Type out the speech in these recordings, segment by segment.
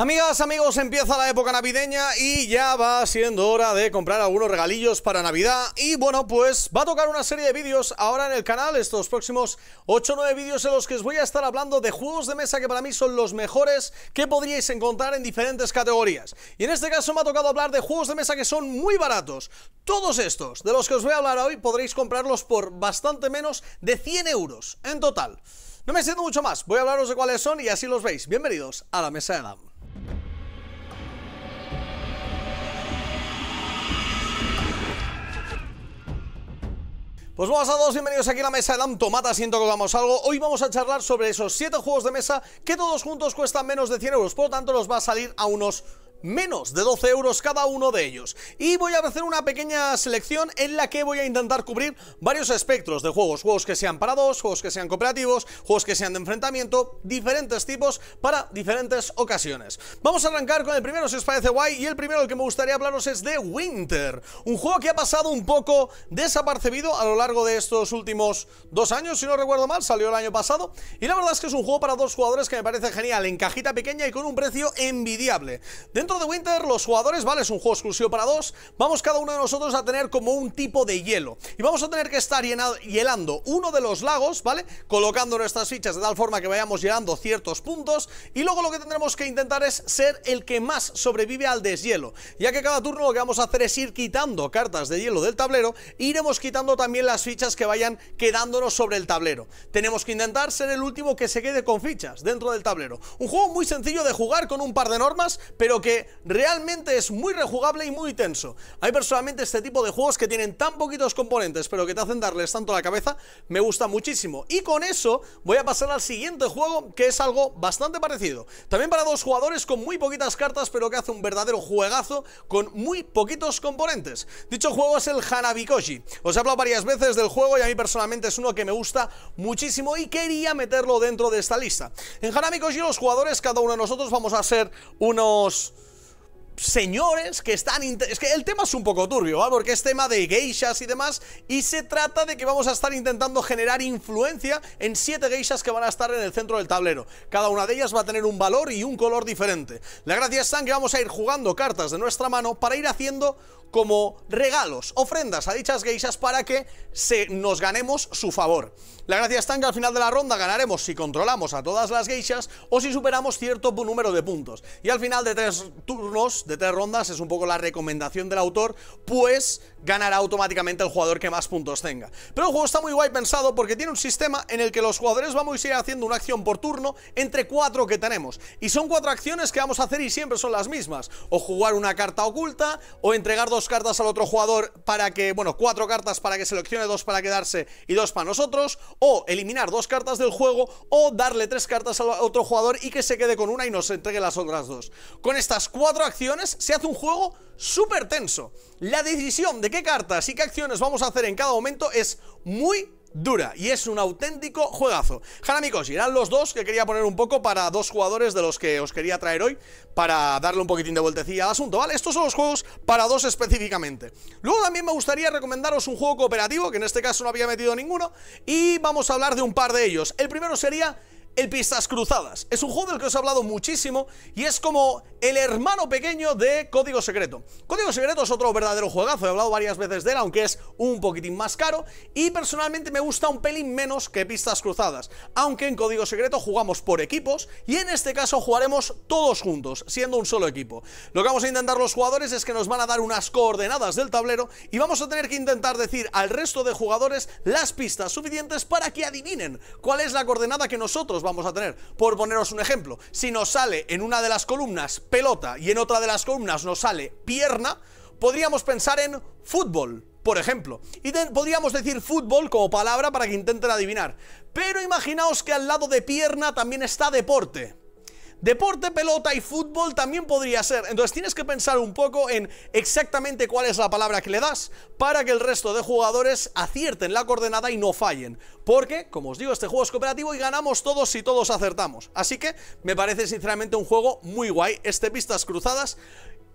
Amigas, amigos, empieza la época navideña y ya va siendo hora de comprar algunos regalillos para Navidad Y bueno, pues va a tocar una serie de vídeos ahora en el canal, estos próximos 8 o 9 vídeos en los que os voy a estar hablando de juegos de mesa que para mí son los mejores que podríais encontrar en diferentes categorías Y en este caso me ha tocado hablar de juegos de mesa que son muy baratos Todos estos, de los que os voy a hablar hoy, podréis comprarlos por bastante menos de 100 euros en total no me siento mucho más, voy a hablaros de cuáles son y así los veis. Bienvenidos a la mesa de Adam. Pues vamos a todos, bienvenidos aquí a la mesa de Dam siento que vamos algo. Hoy vamos a charlar sobre esos 7 juegos de mesa que todos juntos cuestan menos de 100 euros, por lo tanto los va a salir a unos menos de 12 euros cada uno de ellos. Y voy a hacer una pequeña selección en la que voy a intentar cubrir varios espectros de juegos. Juegos que sean para dos, juegos que sean cooperativos, juegos que sean de enfrentamiento, diferentes tipos para diferentes ocasiones. Vamos a arrancar con el primero, si os parece guay, y el primero del que me gustaría hablaros es de Winter. Un juego que ha pasado un poco desapercibido a lo largo de estos últimos dos años, si no recuerdo mal, salió el año pasado. Y la verdad es que es un juego para dos jugadores que me parece genial, en cajita pequeña y con un precio envidiable dentro de Winter los jugadores, vale, es un juego exclusivo para dos, vamos cada uno de nosotros a tener como un tipo de hielo. Y vamos a tener que estar hielando uno de los lagos, ¿vale? Colocando nuestras fichas de tal forma que vayamos llegando ciertos puntos. Y luego lo que tendremos que intentar es ser el que más sobrevive al deshielo. Ya que cada turno lo que vamos a hacer es ir quitando cartas de hielo del tablero. E iremos quitando también las fichas que vayan quedándonos sobre el tablero. Tenemos que intentar ser el último que se quede con fichas dentro del tablero. Un juego muy sencillo de jugar con un par de normas, pero que realmente es muy rejugable y muy tenso. Hay personalmente este tipo de juegos que tienen tan poquitos componentes, pero que te hacen darles tanto la cabeza, me gusta muchísimo. Y con eso voy a pasar al siguiente juego, que es algo bastante parecido. También para dos jugadores con muy poquitas cartas, pero que hace un verdadero juegazo con muy poquitos componentes. Dicho juego es el Hanabikoshi. Os he hablado varias veces del juego y a mí personalmente es uno que me gusta muchísimo y quería meterlo dentro de esta lista. En Hanabikoshi los jugadores, cada uno de nosotros, vamos a ser unos señores que están... Es que el tema es un poco turbio, ¿vale? Porque es tema de geishas y demás Y se trata de que vamos a estar intentando generar influencia en siete geishas que van a estar en el centro del tablero Cada una de ellas va a tener un valor y un color diferente La gracia es que vamos a ir jugando cartas de nuestra mano para ir haciendo como regalos, ofrendas a dichas geishas para que se nos ganemos su favor. La gracia está en que al final de la ronda ganaremos si controlamos a todas las geishas o si superamos cierto número de puntos. Y al final de tres turnos, de tres rondas, es un poco la recomendación del autor, pues ganará automáticamente el jugador que más puntos tenga. Pero el juego está muy guay pensado porque tiene un sistema en el que los jugadores vamos a ir haciendo una acción por turno entre cuatro que tenemos. Y son cuatro acciones que vamos a hacer y siempre son las mismas. O jugar una carta oculta, o entregar dos dos cartas al otro jugador para que, bueno, cuatro cartas para que seleccione dos para quedarse y dos para nosotros, o eliminar dos cartas del juego, o darle tres cartas al otro jugador y que se quede con una y nos entregue las otras dos. Con estas cuatro acciones se hace un juego súper tenso. La decisión de qué cartas y qué acciones vamos a hacer en cada momento es muy dura y es un auténtico juegazo. Hanami eran los dos que quería poner un poco para dos jugadores de los que os quería traer hoy para darle un poquitín de vueltecilla al asunto, ¿vale? Estos son los juegos para dos específicamente. Luego también me gustaría recomendaros un juego cooperativo, que en este caso no había metido ninguno, y vamos a hablar de un par de ellos. El primero sería el Pistas Cruzadas. Es un juego del que os he hablado muchísimo y es como el hermano pequeño de Código Secreto. Código Secreto es otro verdadero juegazo, he hablado varias veces de él, aunque es un poquitín más caro y personalmente me gusta un pelín menos que Pistas Cruzadas, aunque en Código Secreto jugamos por equipos y en este caso jugaremos todos juntos, siendo un solo equipo. Lo que vamos a intentar los jugadores es que nos van a dar unas coordenadas del tablero y vamos a tener que intentar decir al resto de jugadores las pistas suficientes para que adivinen cuál es la coordenada que nosotros vamos vamos a tener. Por poneros un ejemplo, si nos sale en una de las columnas pelota y en otra de las columnas nos sale pierna, podríamos pensar en fútbol, por ejemplo. Y podríamos decir fútbol como palabra para que intenten adivinar. Pero imaginaos que al lado de pierna también está deporte. Deporte, pelota y fútbol también podría ser. Entonces tienes que pensar un poco en exactamente cuál es la palabra que le das para que el resto de jugadores acierten la coordenada y no fallen. Porque, como os digo, este juego es cooperativo y ganamos todos si todos acertamos. Así que me parece sinceramente un juego muy guay. Este Pistas Cruzadas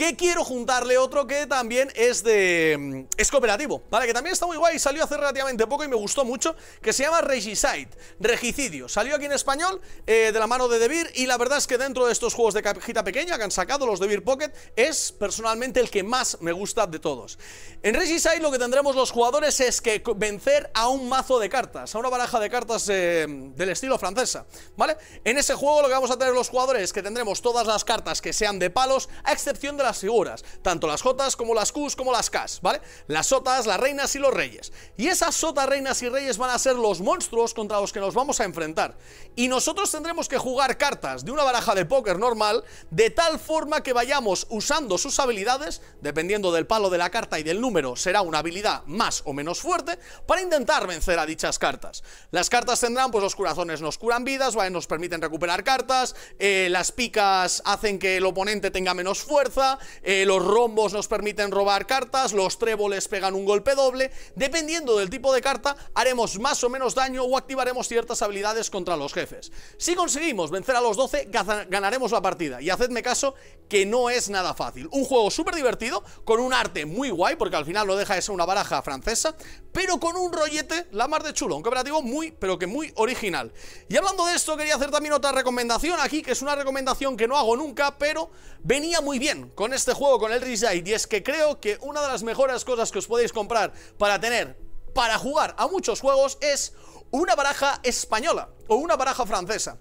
que quiero juntarle otro que también es de... Mm, es cooperativo, ¿vale? Que también está muy guay, salió hace relativamente poco y me gustó mucho, que se llama Regicide, Regicidio. Salió aquí en español, eh, de la mano de Devir, y la verdad es que dentro de estos juegos de cajita pequeña que han sacado, los Devir Pocket, es personalmente el que más me gusta de todos. En Regicide lo que tendremos los jugadores es que vencer a un mazo de cartas, a una baraja de cartas eh, del estilo francesa, ¿vale? En ese juego lo que vamos a tener los jugadores es que tendremos todas las cartas que sean de palos, a excepción de las las tanto las Jotas como las Qs como las Ks, ¿vale? Las sotas, las reinas y los reyes. Y esas sotas, reinas y reyes van a ser los monstruos contra los que nos vamos a enfrentar. Y nosotros tendremos que jugar cartas de una baraja de póker normal, de tal forma que vayamos usando sus habilidades, dependiendo del palo de la carta y del número, será una habilidad más o menos fuerte, para intentar vencer a dichas cartas. Las cartas tendrán, pues los corazones nos curan vidas, ¿vale? Nos permiten recuperar cartas, eh, las picas hacen que el oponente tenga menos fuerza, eh, los rombos nos permiten robar cartas, los tréboles pegan un golpe doble. Dependiendo del tipo de carta, haremos más o menos daño o activaremos ciertas habilidades contra los jefes. Si conseguimos vencer a los 12, ganaremos la partida. Y hacedme caso que no es nada fácil. Un juego súper divertido, con un arte muy guay, porque al final lo deja de ser una baraja francesa, pero con un rollete, la más de chulo, un cooperativo muy, pero que muy original. Y hablando de esto, quería hacer también otra recomendación aquí, que es una recomendación que no hago nunca, pero venía muy bien con este juego, con el Reside, y es que creo que una de las mejores cosas que os podéis comprar para tener, para jugar a muchos juegos, es una baraja española o una baraja francesa.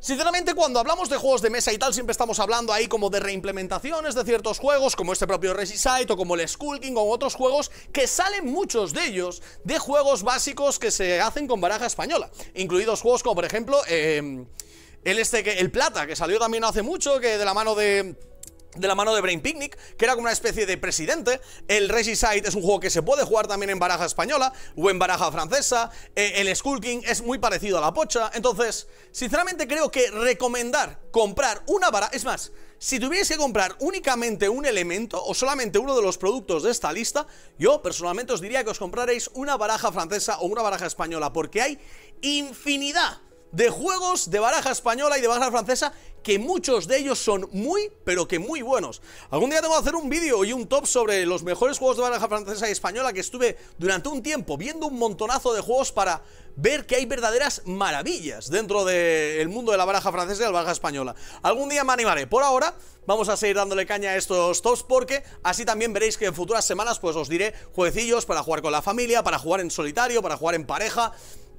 Sinceramente, cuando hablamos de juegos de mesa y tal, siempre estamos hablando ahí como de reimplementaciones de ciertos juegos, como este propio Resisite o como el Skulking o otros juegos, que salen muchos de ellos de juegos básicos que se hacen con baraja española, incluidos juegos como, por ejemplo, eh, el, este, el Plata, que salió también hace mucho, que de la mano de de la mano de Brain Picnic, que era como una especie de presidente. El Regicide es un juego que se puede jugar también en baraja española o en baraja francesa. Eh, el Skull King es muy parecido a la pocha. Entonces, sinceramente creo que recomendar comprar una baraja... Es más, si tuviese que comprar únicamente un elemento o solamente uno de los productos de esta lista, yo personalmente os diría que os compraréis una baraja francesa o una baraja española, porque hay infinidad de juegos de baraja española y de baraja francesa que muchos de ellos son muy, pero que muy buenos. Algún día tengo que hacer un vídeo y un top sobre los mejores juegos de baraja francesa y española que estuve durante un tiempo viendo un montonazo de juegos para ver que hay verdaderas maravillas dentro del mundo de la baraja francesa y de la baraja española. Algún día me animaré. Por ahora, vamos a seguir dándole caña a estos tops porque así también veréis que en futuras semanas pues os diré jueguecillos para jugar con la familia, para jugar en solitario, para jugar en pareja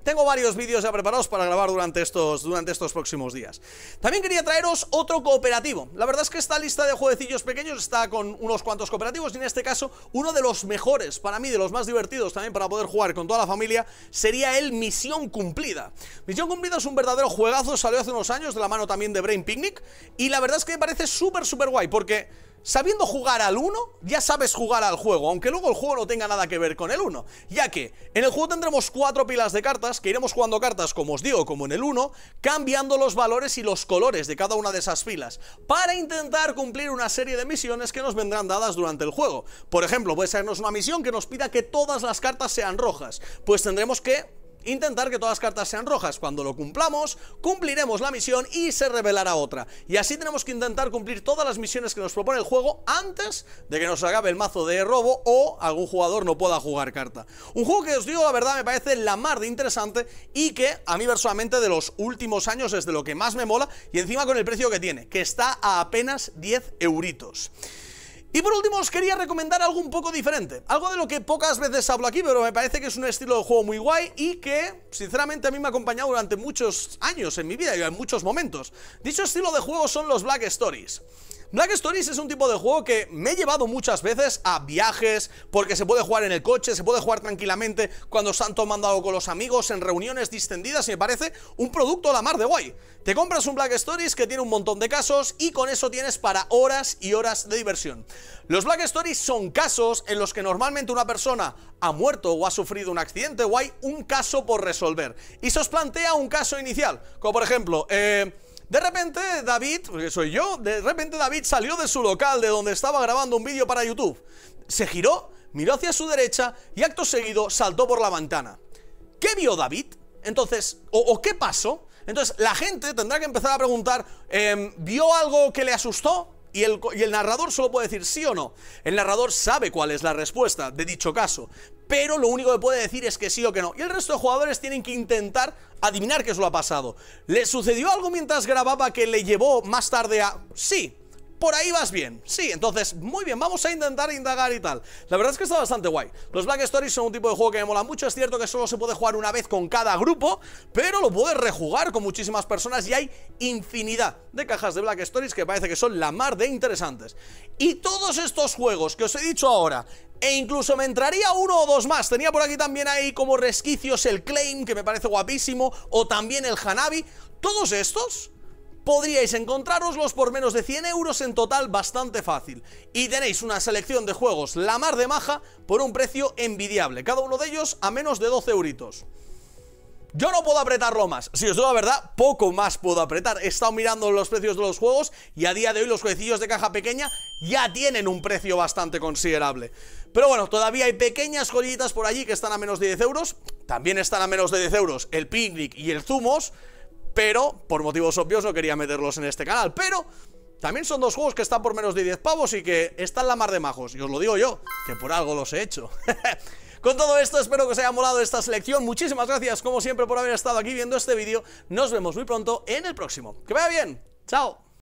tengo varios vídeos ya preparados para grabar durante estos, durante estos próximos días. También quería traeros otro cooperativo. La verdad es que esta lista de jueguecillos pequeños está con unos cuantos cooperativos y en este caso uno de los mejores, para mí de los más divertidos también para poder jugar con toda la familia, sería el Misión Cumplida. Misión Cumplida es un verdadero juegazo, salió hace unos años de la mano también de Brain Picnic y la verdad es que me parece súper, súper guay porque... Sabiendo jugar al 1, ya sabes jugar al juego, aunque luego el juego no tenga nada que ver con el 1, ya que en el juego tendremos cuatro pilas de cartas, que iremos jugando cartas, como os digo, como en el 1, cambiando los valores y los colores de cada una de esas filas, para intentar cumplir una serie de misiones que nos vendrán dadas durante el juego. Por ejemplo, puede sernos una misión que nos pida que todas las cartas sean rojas, pues tendremos que intentar que todas las cartas sean rojas. Cuando lo cumplamos, cumpliremos la misión y se revelará otra. Y así tenemos que intentar cumplir todas las misiones que nos propone el juego antes de que nos acabe el mazo de robo o algún jugador no pueda jugar carta. Un juego que os digo la verdad me parece la mar de interesante y que a mí personalmente de los últimos años es de lo que más me mola y encima con el precio que tiene, que está a apenas 10 euritos. Y por último os quería recomendar algo un poco diferente, algo de lo que pocas veces hablo aquí, pero me parece que es un estilo de juego muy guay y que sinceramente a mí me ha acompañado durante muchos años en mi vida y en muchos momentos. Dicho estilo de juego son los Black Stories. Black Stories es un tipo de juego que me he llevado muchas veces a viajes, porque se puede jugar en el coche, se puede jugar tranquilamente cuando han tomando algo con los amigos, en reuniones distendidas, y me parece un producto a la mar de guay. Te compras un Black Stories que tiene un montón de casos y con eso tienes para horas y horas de diversión. Los Black Stories son casos en los que normalmente una persona ha muerto o ha sufrido un accidente o hay un caso por resolver. Y se os plantea un caso inicial, como por ejemplo, eh, de repente David, porque soy yo, de repente David salió de su local de donde estaba grabando un vídeo para YouTube. Se giró, miró hacia su derecha y acto seguido saltó por la ventana. ¿Qué vio David? Entonces, o, qué pasó? Entonces la gente tendrá que empezar a preguntar, em, ¿vio algo que le asustó? Y el, narrador solo puede decir sí o no. El narrador sabe cuál es la respuesta de dicho caso, pero lo único que puede decir es que sí o que no. Y el resto de jugadores tienen que intentar adivinar qué es lo ha pasado. ¿Le sucedió algo mientras grababa que le llevó más tarde a sí? por ahí vas bien. Sí, entonces, muy bien, vamos a intentar indagar y tal. La verdad es que está bastante guay. Los Black Stories son un tipo de juego que me mola mucho. Es cierto que solo se puede jugar una vez con cada grupo, pero lo puedes rejugar con muchísimas personas y hay infinidad de cajas de Black Stories que parece que son la mar de interesantes. Y todos estos juegos que os he dicho ahora, e incluso me entraría uno o dos más. Tenía por aquí también ahí como resquicios el Claim, que me parece guapísimo, o también el Hanabi. Todos estos podríais encontraroslos por menos de 100 euros en total bastante fácil. Y tenéis una selección de juegos la mar de maja por un precio envidiable, cada uno de ellos a menos de 12 euritos. Yo no puedo apretarlo más. Si os digo la verdad, poco más puedo apretar. He estado mirando los precios de los juegos y a día de hoy los jueguecillos de caja pequeña ya tienen un precio bastante considerable. Pero bueno, todavía hay pequeñas joyitas por allí que están a menos de 10 euros. También están a menos de 10 euros el picnic y el zumos pero por motivos obvios no quería meterlos en este canal. Pero también son dos juegos que están por menos de 10 pavos y que están la mar de majos. Y os lo digo yo, que por algo los he hecho. Con todo esto, espero que os haya molado esta selección. Muchísimas gracias, como siempre, por haber estado aquí viendo este vídeo. Nos vemos muy pronto en el próximo. ¡Que vaya bien! ¡Chao!